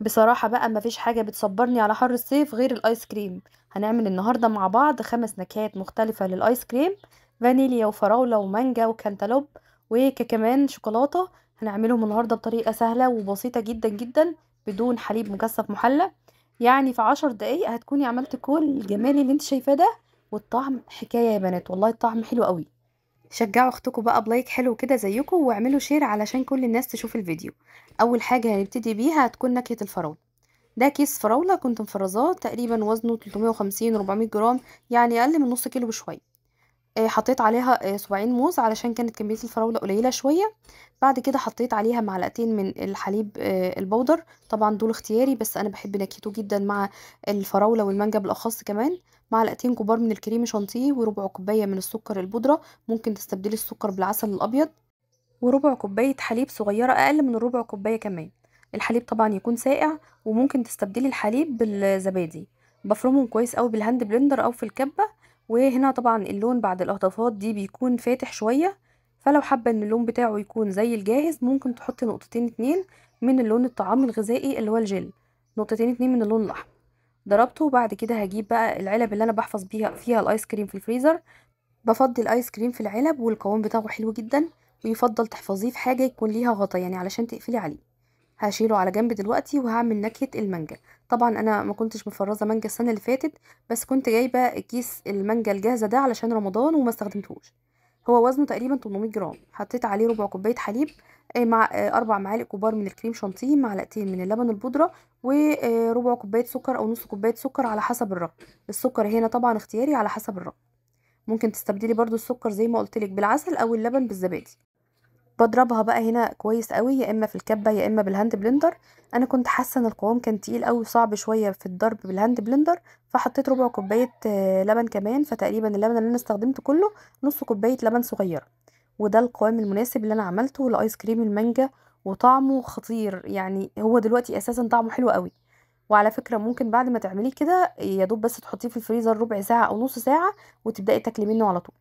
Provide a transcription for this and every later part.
بصراحة بقى مفيش حاجة بتصبرني على حر الصيف غير الآيس كريم هنعمل النهاردة مع بعض خمس نكهات مختلفة للآيس كريم فانيليا وفراولة ومانجا وكنتالوب وكمان شوكولاتة هنعملهم النهاردة بطريقة سهلة وبسيطة جدا جدا بدون حليب مكثف محلى يعني في عشر دقايق هتكوني عملت كل الجمال اللي انت شايفاه ده والطعم حكاية يا بنات والله الطعم حلو قوي شجعوا اختكم بقى بلايك حلو كده زيكم واعملوا شير علشان كل الناس تشوف الفيديو اول حاجه هنبتدي بيها هتكون نكهه الفراوله ده كيس فراوله كنت مفرزاه تقريبا وزنه 350 400 جرام يعني اقل من نص كيلو بشويه آه، حطيت عليها آه، صباعين موز علشان كانت كميه الفراوله قليله شويه بعد كده حطيت عليها معلقتين من الحليب آه، البودر طبعا دول اختياري بس انا بحب نكهته جدا مع الفراوله والمانجا بالاخص كمان معلقتين كبار من الكريم شانتيه وربع كوبايه من السكر البودره ممكن تستبدلي السكر بالعسل الابيض وربع كوبايه حليب صغيره اقل من الربع كوبايه كمان الحليب طبعا يكون ساقع وممكن تستبدلي الحليب بالزبادي بفرمهم كويس قوي بالهاند بلندر او في الكبه وهنا طبعا اللون بعد الاهضافات دي بيكون فاتح شويه فلو حابه ان اللون بتاعه يكون زي الجاهز ممكن تحطي نقطتين اتنين من اللون الطعام الغذائي اللي هو الجل نقطتين اتنين من اللون الاحمر ضربته وبعد كده هجيب بقى العلب اللي انا بحفظ بيها فيها الايس كريم في الفريزر بفضي الايس كريم في العلب والقوام بتاعه حلو جدا ويفضل تحفظيه في حاجه يكون ليها غطا يعني علشان تقفلي عليه هشيله على جنب دلوقتي وهعمل نكهه المانجا طبعا انا ما كنتش مفرزه مانجا السنه اللي فاتت بس كنت جايبه كيس المانجا الجاهزه ده علشان رمضان وما استخدمتهوش هو وزنه تقريبا 800 جرام حطيت عليه ربع كوبايه حليب آه، مع آه، اربع معالق كبار من الكريم شانتيه معلقتين من اللبن البودره وربع آه، كوبايه سكر او نص كوبايه سكر على حسب الرغبه السكر هنا طبعا اختياري على حسب الرغبه ممكن تستبدلي برضو السكر زي ما قلتلك بالعسل او اللبن بالزبادي بضربها بقى هنا كويس قوي يا اما في الكبه يا اما بالهاند بلندر انا كنت حاسه ان القوام كان تقيل قوي وصعب شويه في الضرب بالهاند بلندر فحطيت ربع كوبايه آه، لبن كمان فتقريبا اللبن اللي انا استخدمته كله نص كوبايه لبن صغيره وده القوام المناسب اللي انا عملته لايس كريم المانجا وطعمه خطير يعني هو دلوقتي اساسا طعمه حلو قوي وعلى فكره ممكن بعد ما تعمليه كده يا دوب بس تحطيه في الفريزر ربع ساعه او نص ساعه وتبداي تاكلي منه على طول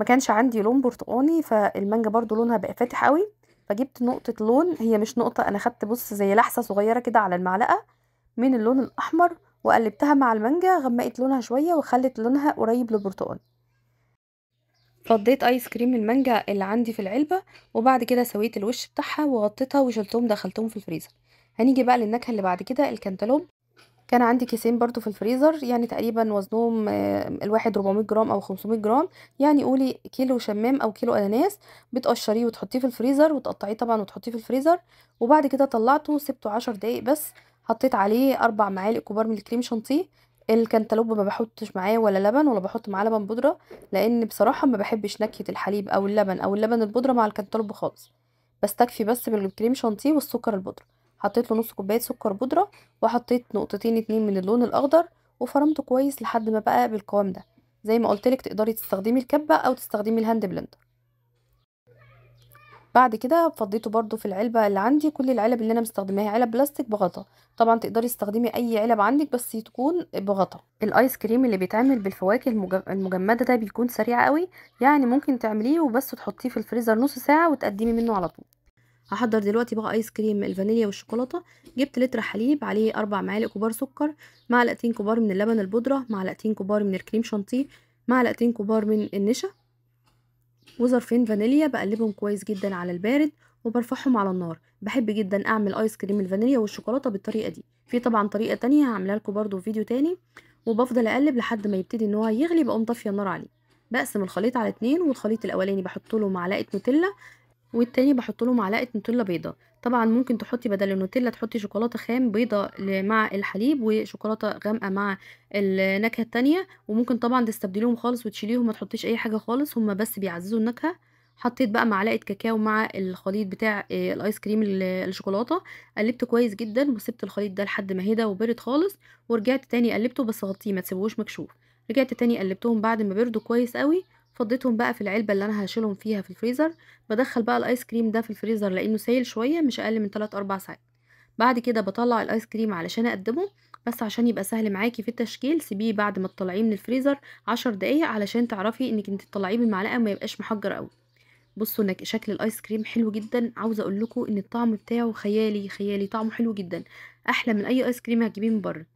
ما كانش عندي لون برتقاني فالمانجا برضو لونها بقى فاتح قوي فجبت نقطة لون هي مش نقطة أنا خدت بص زي لحسة صغيرة كده على المعلقة من اللون الأحمر وقلبتها مع المانجا غمقت لونها شوية وخلت لونها قريب للبرتقاني فضيت ايس كريم المانجا اللي عندي في العلبه وبعد كده سويت الوش بتاعها وغطيتها وشلتهم دخلتهم في الفريزر هنيجي بقى للنكهه اللي بعد كده الكنتالوب كان عندي كيسين برضو في الفريزر يعني تقريبا وزنهم آه، الواحد 400 جرام او 500 جرام يعني قولي كيلو شمام او كيلو اناناس بتقشريه وتحطيه في الفريزر وتقطعيه طبعا وتحطيه في الفريزر وبعد كده طلعته سبته 10 دقايق بس حطيت عليه اربع معالق كبار من الكريم شانتيه الكنتالوب ما بحطش معاه ولا لبن ولا بحط معاه لبن بودره لان بصراحه ما بحبش نكهه الحليب او اللبن او اللبن البودره مع الكنتالوب خالص بستكفي بس بالكريم شانتيه والسكر البودره حطيت له نص كوبايه سكر بودره وحطيت نقطتين اتنين من اللون الاخضر وفرمته كويس لحد ما بقى بالقوام ده زي ما قلت لك تقدري تستخدمي الكبه او تستخدمي الهاند بلندر بعد كده فضيته برده في العلبه اللي عندي كل العلب اللي انا مستخدماها علب بلاستيك بغطا طبعا تقدري تستخدمي اي علب عندك بس تكون بغطا الايس كريم اللي بيتعمل بالفواكه المجمده ده بيكون سريع قوي يعني ممكن تعمليه وبس تحطيه في الفريزر نص ساعه وتقدمي منه على طول هحضر دلوقتي بقى ايس كريم الفانيليا والشوكولاته جبت لتر حليب عليه اربع معالق كبار سكر معلقتين كبار من اللبن البودره معلقتين كبار من الكريم شانتيه معلقتين كبار من النشا وظرفين فانيليا بقلبهم كويس جدا على البارد وبرفعهم على النار بحب جدا اعمل ايس كريم الفانيليا والشوكولاته بالطريقه دي في طبعا طريقه تانية هعملها لكم برده في فيديو تاني وبفضل اقلب لحد ما يبتدي ان هو يغلي بقوم طافيه النار عليه بقسم الخليط على اتنين والخليط الاولاني بحط له معلقه نوتيلا والتاني بحط له معلقه نوتيلا بيضه طبعا ممكن تحطي بدل النوتيلا تحطي شوكولاته خام بيضه مع الحليب وشوكولاته غامقه مع النكهه التانيه وممكن طبعا تستبدليهم خالص وتشيليهم ما تحطيش اي حاجه خالص هما بس بيعززوا النكهه حطيت بقى معلقه كاكاو مع الخليط بتاع آه، الايس كريم الشوكولاته قلبته كويس جدا وسبت الخليط ده لحد ما هدا وبرد خالص ورجعت تاني قلبته بس غطيه ما تسيبوهوش مكشوف رجعت تاني قلبتهم بعد ما بردوا كويس قوي فضيتهم بقى في العلبه اللي انا هشيلهم فيها في الفريزر بدخل بقى الايس كريم ده في الفريزر لانه سايل شويه مش اقل من 3 4 ساعات بعد كده بطلع الايس كريم علشان اقدمه بس عشان يبقى سهل معاكي في التشكيل سيبيه بعد ما تطلعيه من الفريزر عشر دقايق علشان تعرفي انك انت تطلعيه بالمعلقه ما يبقاش محجر قوي بصوا انك شكل الايس كريم حلو جدا عاوزه اقول لكم ان الطعم بتاعه خيالي خيالي طعمه حلو جدا احلى من اي ايس كريم هتجيبيه من بره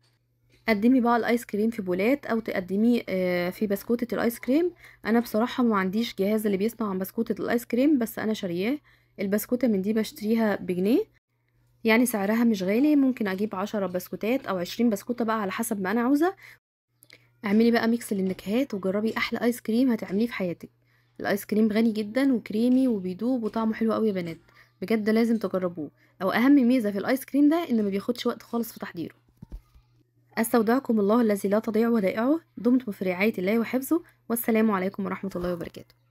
قدمي بقى الايس كريم في بولات او تقدميه آه، في بسكوته الايس كريم انا بصراحه ما عنديش جهاز اللي بيصنع عن بسكوته الايس كريم بس انا شارياه البسكوته من دي بشتريها بجنيه يعني سعرها مش غالي ممكن اجيب عشرة بسكوتات او عشرين بسكوته بقى على حسب ما انا عاوزه اعملي بقى ميكس للنكهات وجربي احلى ايس كريم هتعمليه في حياتك الايس كريم غني جدا وكريمي وبيدوب وطعمه حلو قوي يا بنات بجد لازم تجربوه او اهم ميزه في الايس كريم ده ان ما بياخدش وقت خالص في تحضيره أستودعكم الله الذي لا تضيع ودائعه دمتم في رعاية الله وحفظه والسلام عليكم ورحمة الله وبركاته